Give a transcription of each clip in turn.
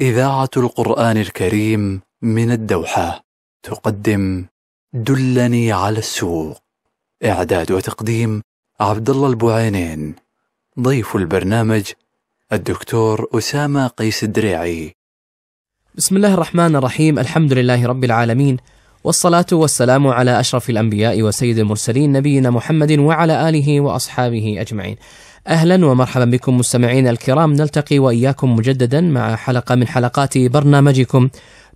إذاعة القرآن الكريم من الدوحة تقدم دلني على السوق إعداد وتقديم عبد الله البوعينين ضيف البرنامج الدكتور أسامة قيس الدريعي بسم الله الرحمن الرحيم الحمد لله رب العالمين والصلاة والسلام على أشرف الأنبياء وسيد المرسلين نبينا محمد وعلى آله وأصحابه أجمعين اهلا ومرحبا بكم مستمعينا الكرام نلتقي واياكم مجددا مع حلقه من حلقات برنامجكم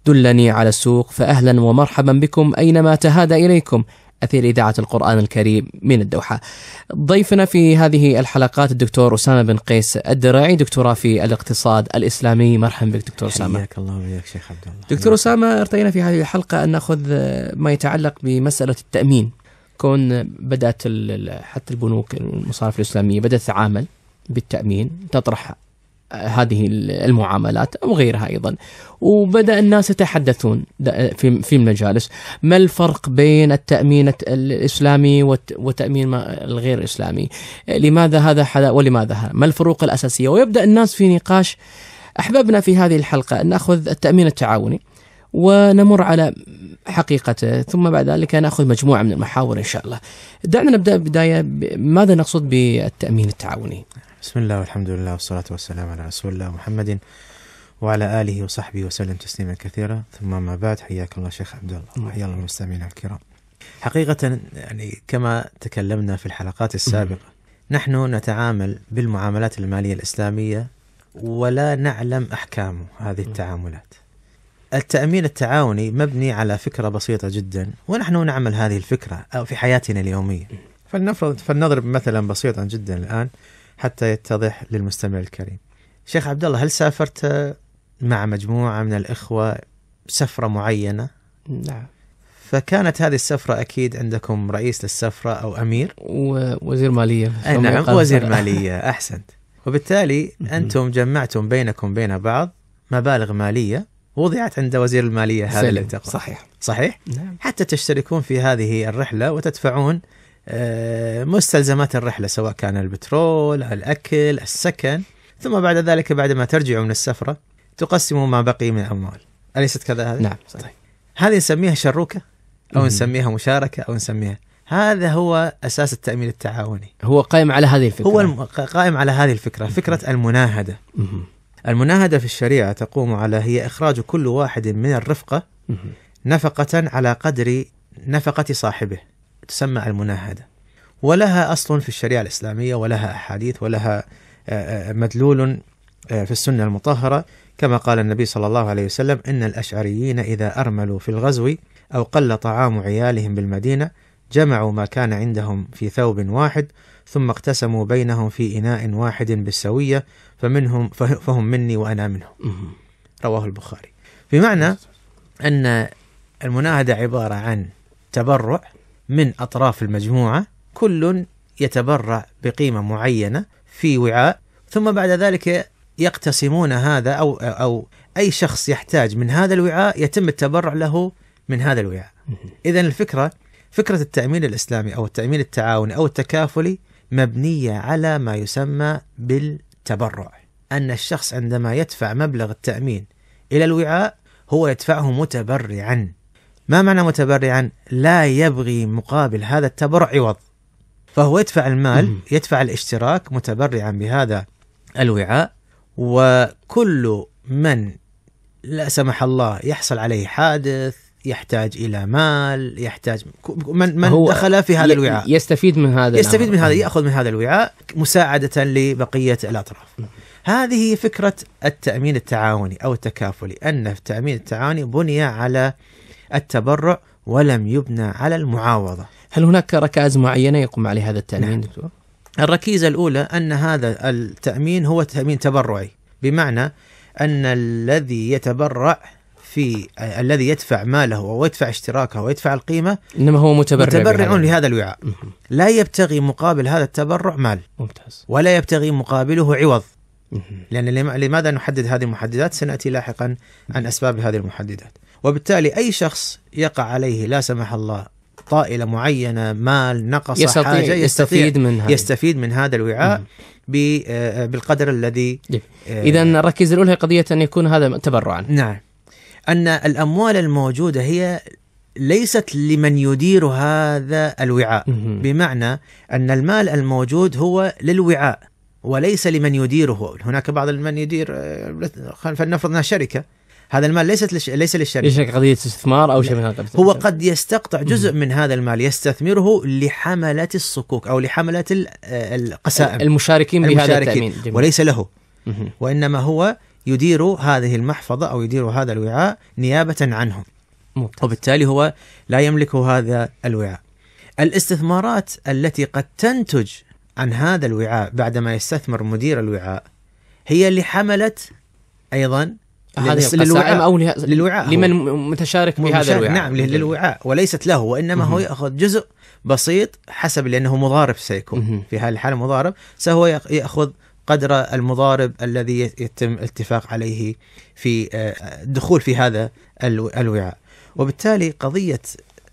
دلني على السوق فاهلا ومرحبا بكم اينما تهادى اليكم أثير إذاعة القرآن الكريم من الدوحة ضيفنا في هذه الحلقات الدكتور أسامة بن قيس الدرعي دكتوراه في الاقتصاد الإسلامي مرحبا بك دكتور أسامة حياك الله وياك شيخ عبد الله دكتور أسامة ارتئينا في هذه الحلقة أن نأخذ ما يتعلق بمسألة التأمين كون بدات حتى البنوك المصارف الاسلاميه بدات تعامل بالتامين تطرح آه، هذه المعاملات او غيرها ايضا وبدا الناس يتحدثون آه، في في المجالس ما الفرق بين التامين الاسلامي وتامين الغير اسلامي لماذا هذا ولماذا ما الفروق الاساسيه ويبدا الناس في نقاش احببنا في هذه الحلقه ان ناخذ التامين التعاوني ونمر على حقيقته ثم بعد ذلك ناخذ مجموعه من المحاور ان شاء الله. دعنا نبدا بدايه ماذا نقصد بالتامين التعاوني؟ بسم الله والحمد لله والصلاه والسلام على رسول الله محمد وعلى اله وصحبه وسلم تسليما كثيرا ثم ما بعد حياك الله شيخ عبد الله وحيا نعم. الله المستمعين الكرام. حقيقه يعني كما تكلمنا في الحلقات السابقه نحن نتعامل بالمعاملات الماليه الاسلاميه ولا نعلم احكام هذه التعاملات. التأمين التعاوني مبني على فكرة بسيطة جدا ونحن نعمل هذه الفكرة في حياتنا اليومية فلنفرض فلنضرب مثلا بسيطا جدا الآن حتى يتضح للمستمع الكريم شيخ عبد الله هل سافرت مع مجموعة من الإخوة سفرة معينة؟ نعم فكانت هذه السفرة أكيد عندكم رئيس للسفرة أو أمير ووزير مالية أي نعم وزير مالية أحسنت وبالتالي أنتم جمعتم بينكم بين بعض مبالغ مالية وضعت عند وزير المالية هذا الانتقال صحيح صحيح نعم. حتى تشتركون في هذه الرحلة وتدفعون آه، مستلزمات الرحلة سواء كان البترول الأكل السكن ثم بعد ذلك بعد ما ترجعوا من السفرة تقسموا ما بقي من الأموال أليست كذا هذا؟ نعم صحيح طيب. هذه نسميها شروكة أو نسميها مشاركة أو نسميها هذا هو أساس التأمين التعاوني هو قائم على هذه الفكرة هو قائم على هذه الفكرة فكرة المناهدة المناهدة في الشريعة تقوم على هي إخراج كل واحد من الرفقة نفقة على قدر نفقة صاحبه تسمى المناهدة ولها أصل في الشريعة الإسلامية ولها أحاديث ولها آه، آه، مدلول آه، في السنة المطهرة كما قال النبي صلى الله عليه وسلم إن الأشعريين إذا أرملوا في الغزو أو قل طعام عيالهم بالمدينة جمعوا ما كان عندهم في ثوب واحد ثم اقتسموا بينهم في إناء واحد بالسوية فمنهم فهم مني وأنا منهم رواه البخاري بمعنى أن المناهدة عبارة عن تبرع من أطراف المجموعة كل يتبرع بقيمة معينة في وعاء ثم بعد ذلك يقتسمون هذا أو أو أي شخص يحتاج من هذا الوعاء يتم التبرع له من هذا الوعاء إذا الفكرة فكرة التأمين الإسلامي أو التأمين التعاوني أو التكافلي مبنية على ما يسمى بالتبرع أن الشخص عندما يدفع مبلغ التأمين إلى الوعاء هو يدفعه متبرعا ما معنى متبرعا؟ لا يبغي مقابل هذا التبرع عوض فهو يدفع المال يدفع الاشتراك متبرعا بهذا الوعاء وكل من لا سمح الله يحصل عليه حادث يحتاج الى مال يحتاج من من دخل في هذا الوعاء يستفيد من هذا يستفيد من هذا نعم. ياخذ من هذا الوعاء مساعده لبقيه الاطراف نعم. هذه فكره التامين التعاوني او التكافلي ان التامين التعاوني بني على التبرع ولم يبنى على المعاوضه هل هناك ركائز معينه يقوم عليها هذا التامين نعم. دكتور الركيزه الاولى ان هذا التامين هو تامين تبرعي بمعنى ان الذي يتبرع في الذي يدفع ماله ويدفع اشتراكه ويدفع القيمة إنما هو متبرع متبرعون لهذا الوعاء لا يبتغي مقابل هذا التبرع مال ممتاز ولا يبتغي مقابله عوض لأن لماذا نحدد هذه المحددات سنأتي لاحقا عن أسباب هذه المحددات وبالتالي أي شخص يقع عليه لا سمح الله طائلة معينة مال نقص يستطيع حاجة يستطيع يستفيد من يستفيد من هذا الوعاء آه، بالقدر الذي آه، إذا الركيزة الأولى هي قضية أن يكون هذا تبرعا نعم ان الاموال الموجوده هي ليست لمن يدير هذا الوعاء بمعنى ان المال الموجود هو للوعاء وليس لمن يديره هناك بعض من يدير فلنفرض انها شركه هذا المال ليست لش... ليس للشركه ليس قضيه استثمار او شيء من هذا هو قد يستقطع جزء من هذا المال يستثمره لحمله الصكوك او لحمله آه، القسائم المشاركين, المشاركين بهذا التامين جميل. وليس له وانما هو يدير هذه المحفظة أو يدير هذا الوعاء نيابة عنهم ممتاز. وبالتالي هو لا يملك هذا الوعاء الاستثمارات التي قد تنتج عن هذا الوعاء بعدما يستثمر مدير الوعاء هي اللي حملت أيضا للوعاء أو للوعاء لمن متشارك بهذا الوعاء نعم للوعاء وليست له وإنما هو يأخذ جزء بسيط حسب لأنه مضارب سيكون في هذه الحالة مضارب سهو يأخذ قدر المضارب الذي يتم الاتفاق عليه في الدخول آه، في هذا الوعاء وبالتالي قضية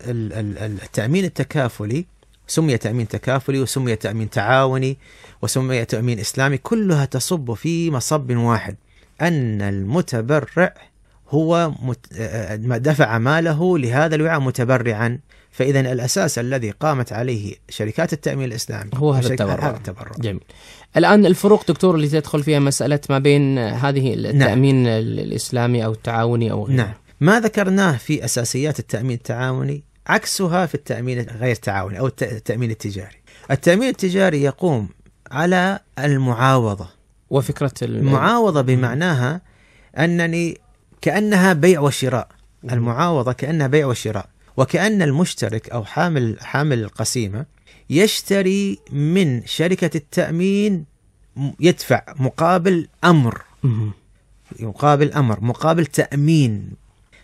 التأمين التكافلي سمي تأمين تكافلي وسمي تأمين تعاوني وسمي تأمين إسلامي كلها تصب في مصب واحد أن المتبرع هو آه، آه، دفع ماله لهذا الوعاء متبرعا فاذا الاساس الذي قامت عليه شركات التامين الاسلامي هو هذا التبرع هذا التبرع جميل الان الفروق دكتور اللي تدخل فيها مساله ما بين هذه التامين نعم. الاسلامي او التعاوني او غيره نعم ما ذكرناه في اساسيات التامين التعاوني عكسها في التامين غير التعاوني او التامين التجاري التامين التجاري يقوم على المعاوضه وفكره المعاوضه بمعناها انني كانها بيع وشراء المعاوضه كانها بيع وشراء وكأن المشترك أو حامل حامل القسيمة يشتري من شركة التأمين يدفع مقابل أمر مقابل أمر مقابل تأمين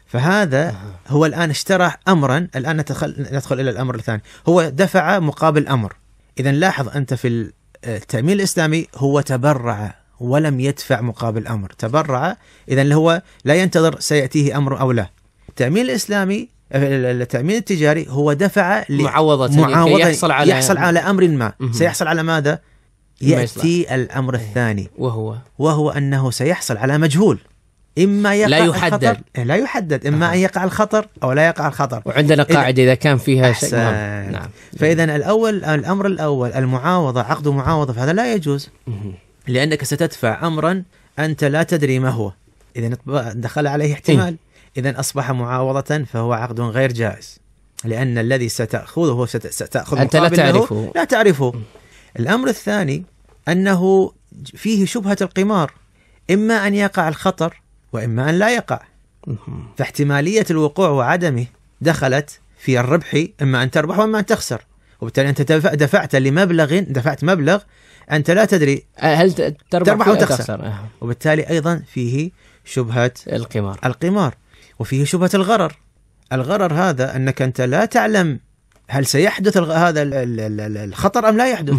فهذا هو الآن اشترى أمرا الآن ندخل, ندخل إلى الأمر الثاني هو دفع مقابل أمر إذا لاحظ أنت في آه، التأمين الإسلامي هو تبرع ولم يدفع مقابل أمر تبرع إذا هو لا ينتظر سيأتيه أمر أو لا التأمين الإسلامي التامين التجاري هو دفع لمعوضة معوضة يحصل على يحصل على امر ما سيحصل على ماذا؟ ياتي الامر إيه. الثاني وهو وهو انه سيحصل على مجهول اما يقع لا يحدد الخطر. إيه، لا يحدد اما ان يقع الخطر او لا يقع الخطر وعندنا قاعده اذا كان فيها شيء نعم فاذا الاول الامر الاول المعاوضه عقد معاوضه فهذا لا يجوز لانك ستدفع امرا انت لا تدري ما هو إذا دخل عليه إيه. احتمال إذا أصبح معاوضة فهو عقد غير جائز لأن الذي ستأخذه ستأخذ أنت لا تعرفه لا تعرفه الأمر الثاني أنه فيه شبهة القمار إما أن يقع الخطر وإما أن لا يقع فاحتمالية الوقوع وعدمه دخلت في الربح إما أن تربح وإما أن تخسر وبالتالي أنت دفعت لمبلغ دفعت مبلغ أنت لا تدري أه، هل تربح, تربح أو تخسر. أه. وبالتالي أيضا فيه شبهة القمار القمار وفيه شبهة الغرر الغرر هذا أنك أنت لا تعلم هل سيحدث هذا الخطر أم لا يحدث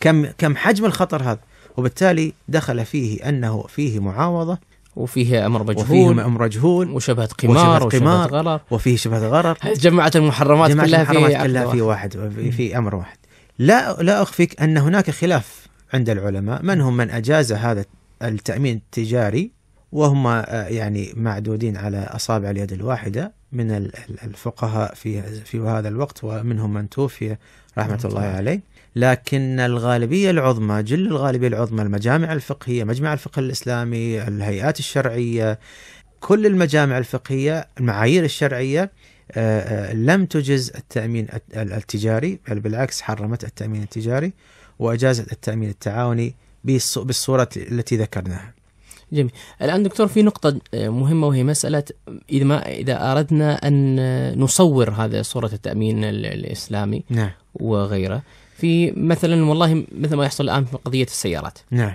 كم كم حجم الخطر هذا وبالتالي دخل فيه أنه فيه معاوضة وفيه امر مجهول وفيه امر مجهول وشبهه قمار وشبهه قمار وشبهه غرر وفيه شبهه غرر جمعت المحرمات جمعت كلها المحرمات في كلها في واحد في امر واحد لا لا اخفيك ان هناك خلاف عند العلماء من هم من اجاز هذا التامين التجاري وهم آه، يعني معدودين على أصابع اليد الواحدة من الفقهاء في في هذا الوقت ومنهم من توفي رحمة الله عليه لكن الغالبية العظمى جل الغالبية العظمى المجامع الفقهية مجمع الفقه الإسلامي الهيئات الشرعية كل المجامع الفقهية المعايير الشرعية آه، آه، لم تجز التأمين التجاري بل بالعكس حرمت التأمين التجاري وأجازت التأمين التعاوني بالصورة التي ذكرناها جميل الآن دكتور في نقطة آه، مهمة وهي مسألة إذا ما إذا أردنا أن نصور هذا صورة التأمين الإسلامي نعم. وغيره في مثلا والله مثل ما يحصل الآن في قضية السيارات نعم,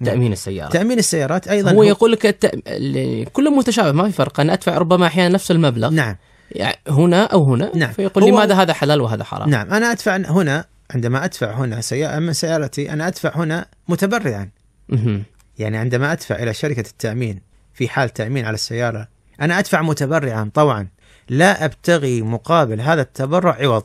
نعم. تأمين السيارات تأمين السيارات أيضا هو, هو يقول لك التأ... كله متشابه ما في فرق أنا أدفع ربما أحيانا نفس المبلغ نعم يعني هنا أو هنا نعم. فيقول لماذا هو... هذا حلال وهذا حرام نعم أنا أدفع هنا عندما أدفع هنا سيارة سيارتي أنا أدفع هنا متبرعا يعني عندما أدفع إلى شركة التأمين في حال تأمين على السيارة أنا أدفع متبرعا طوعا لا أبتغي مقابل هذا التبرع عوض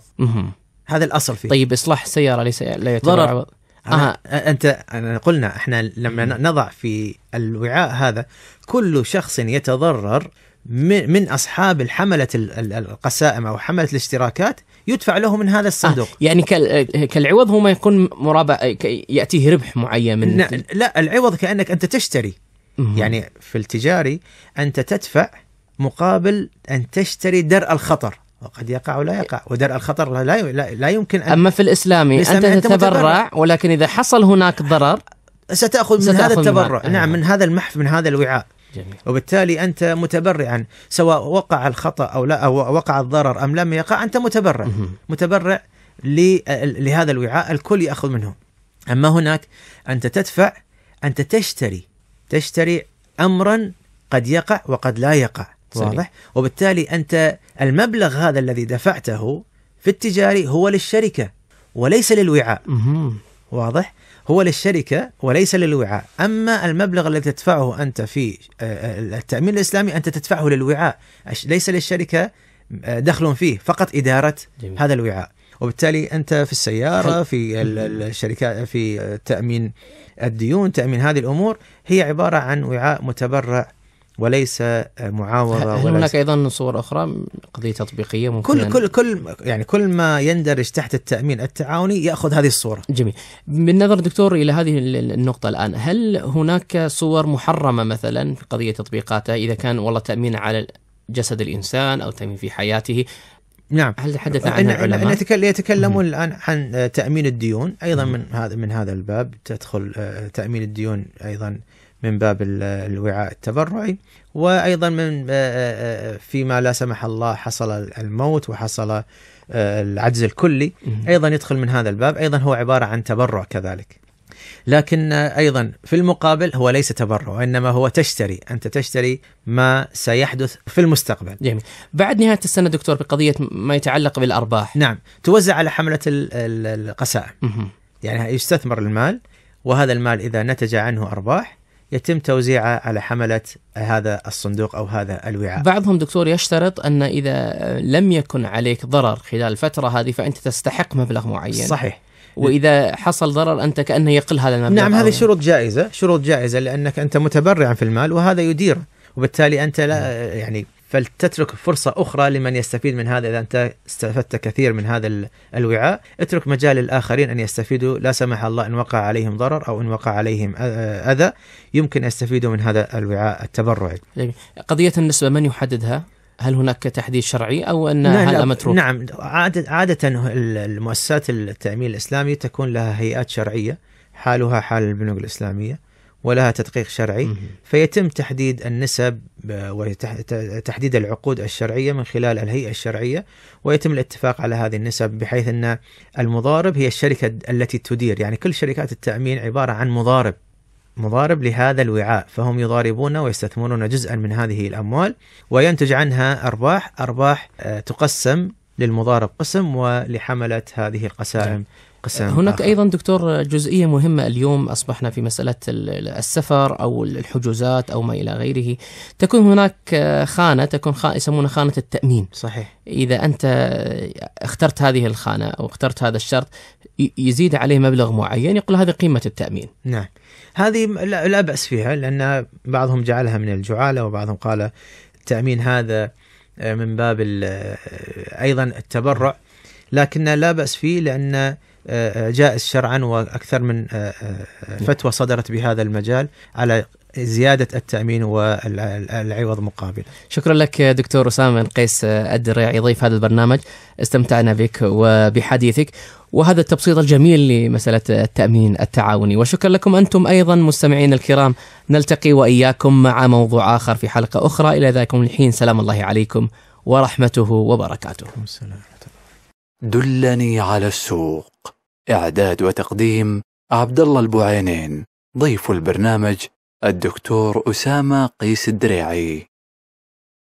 هذا الأصل فيه طيب إصلاح السيارة ليس لا يتبرع عوض آه. أنت أنا قلنا إحنا لما نضع في الوعاء هذا كل شخص يتضرر من أصحاب حملة القسائم أو حملة الاشتراكات يدفع له من هذا الصندوق آه يعني آه، كالعوض هو ما يكون مرابع آه، ياتيه ربح معين من لا, لا العوض كانك انت تشتري مم. يعني في التجاري انت تدفع مقابل ان تشتري درء الخطر وقد يقع ولا يقع ودرء الخطر لا لا يمكن أن اما في الاسلامي, انت, أنت تتبرع ولكن اذا حصل هناك ضرر ستاخذ من ستأخذ هذا التبرع من نعم آه. من هذا المحف من هذا الوعاء جميل. وبالتالي أنت متبرعا سواء وقع الخطأ أو لا أو وقع الضرر أم لم يقع أنت متبرع متبرع لهذا الوعاء الكل يأخذ منه أما هناك أنت تدفع أنت تشتري تشتري أمرا قد يقع وقد لا يقع صحيح. واضح وبالتالي أنت المبلغ هذا الذي دفعته في التجاري هو للشركة وليس للوعاء مهم. واضح هو للشركة وليس للوعاء أما المبلغ الذي تدفعه أنت في آه، آه، التأمين الإسلامي أنت تدفعه للوعاء ليس للشركة آه، دخل فيه فقط إدارة جميل. هذا الوعاء وبالتالي أنت في السيارة في الشركات في تأمين الديون تأمين هذه الأمور هي عبارة عن وعاء متبرع وليس معاوضه هل هناك ايضا صور اخرى قضيه تطبيقيه ممكن كل كل كل يعني كل ما يندرج تحت التامين التعاوني ياخذ هذه الصوره جميل بالنظر دكتور الى هذه النقطه الان هل هناك صور محرمه مثلا في قضيه تطبيقاتها اذا كان والله تامين على جسد الانسان او تامين في حياته نعم هل تحدث عنها العلماء؟ يتكلمون الان عن تامين الديون ايضا من هذا من هذا الباب تدخل آه، تامين الديون ايضا من باب الوعاء التبرعي وايضا من آه، آه، آه، فيما لا سمح الله حصل الموت وحصل العجز الكلي ايضا يدخل من هذا الباب ايضا هو عباره عن تبرع كذلك لكن ايضا في المقابل هو ليس تبرع وانما هو تشتري انت تشتري ما سيحدث في المستقبل جميل بعد نهايه السنه دكتور بقضيه ما يتعلق بالارباح نعم توزع على حمله القسائم يعني يستثمر المال وهذا المال اذا نتج عنه ارباح يتم توزيعه على حملة هذا الصندوق أو هذا الوعاء بعضهم دكتور يشترط أن إذا لم يكن عليك ضرر خلال الفترة هذه فأنت تستحق مبلغ معين صحيح واذا حصل ضرر انت كانه يقل هذا المبلغ نعم هذه شروط جائزه شروط جائزه لانك انت متبرع في المال وهذا يدير وبالتالي انت لا نعم. يعني فلتترك فرصة أخرى لمن يستفيد من هذا إذا أنت استفدت كثير من هذا الوعاء اترك مجال للآخرين أن يستفيدوا لا سمح الله إن وقع عليهم ضرر أو إن وقع عليهم أذى يمكن يستفيدوا من هذا الوعاء التبرعي قضية النسبة من يحددها؟ هل هناك تحديد شرعي او ان هذا متروك؟ نعم عادة, عادة المؤسسات التأمين الاسلامي تكون لها هيئات شرعيه حالها حال البنوك الاسلاميه ولها تدقيق شرعي فيتم تحديد النسب آه، وتحديد العقود الشرعية من خلال الهيئة الشرعية ويتم الاتفاق على هذه النسب بحيث أن المضارب هي الشركة التي تدير يعني كل شركات التأمين عبارة عن مضارب مضارب لهذا الوعاء فهم يضاربون ويستثمرون جزءا من هذه الأموال وينتج عنها أرباح أرباح آه، تقسم للمضارب قسم ولحملة هذه القسائم نعم. قسم هناك آخر. أيضا دكتور جزئية مهمة اليوم أصبحنا في مسألة السفر أو الحجوزات أو ما إلى غيره تكون هناك آه، خانة تكون خانة يسمونها خانة التأمين صحيح إذا أنت آه، اخترت هذه الخانة أو اخترت هذا الشرط يزيد عليه مبلغ معين يقول هذه قيمة التأمين نعم هذه لا بأس فيها لأن بعضهم جعلها من الجعالة وبعضهم قال التأمين هذا آه، من باب أيضا التبرع لكن لا بأس فيه لأن جائز شرعا واكثر من آه، آه، فتوى صدرت بهذا المجال على زياده التامين والعوض مقابل. شكرا لك دكتور اسامه بن قيس الدريعي آه، ضيف هذا البرنامج، استمتعنا بك وبحديثك وهذا التبسيط الجميل لمساله التامين التعاوني، وشكرا لكم انتم ايضا مستمعينا الكرام، نلتقي واياكم مع موضوع اخر في حلقه اخرى، الى ذلك الحين سلام الله عليكم ورحمته وبركاته. السلام. دلني على السوق إعداد وتقديم عبد الله البوعينين ضيف البرنامج الدكتور أسامة قيس الدريعي